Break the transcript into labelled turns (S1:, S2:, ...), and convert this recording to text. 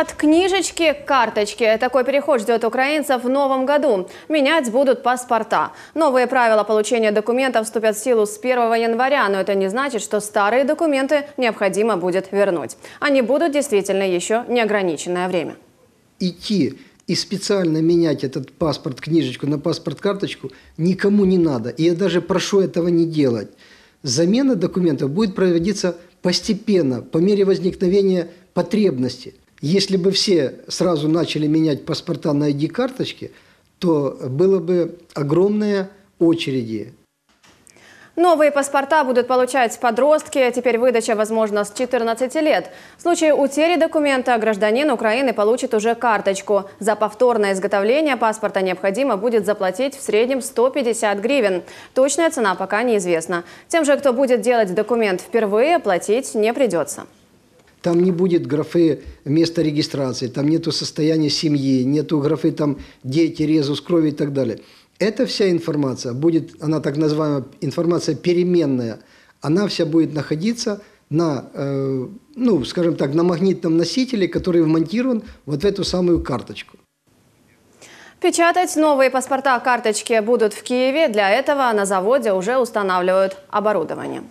S1: От книжечки к карточке. Такой переход ждет украинцев в новом году. Менять будут паспорта. Новые правила получения документов вступят в силу с 1 января, но это не значит, что старые документы необходимо будет вернуть. Они будут действительно еще неограниченное время.
S2: Идти и специально менять этот паспорт, книжечку на паспорт-карточку никому не надо. И я даже прошу этого не делать. Замена документов будет проводиться постепенно, по мере возникновения потребности – если бы все сразу начали менять паспорта на ID-карточки, то было бы огромные очереди Новые
S1: паспорта будут получать подростки. Теперь выдача возможна с 14 лет. В случае утери документа гражданин Украины получит уже карточку. За повторное изготовление паспорта необходимо будет заплатить в среднем 150 гривен. Точная цена пока неизвестна. Тем же, кто будет делать документ впервые, платить не придется.
S2: Там не будет графы места регистрации, там нету состояния семьи, нету графы там дети, резус крови и так далее. Эта вся информация будет, она так называемая информация переменная, она вся будет находиться на, э, ну, скажем так, на магнитном носителе, который вмонтирован вот в эту самую карточку.
S1: Печатать новые паспорта карточки будут в Киеве. Для этого на заводе уже устанавливают оборудование.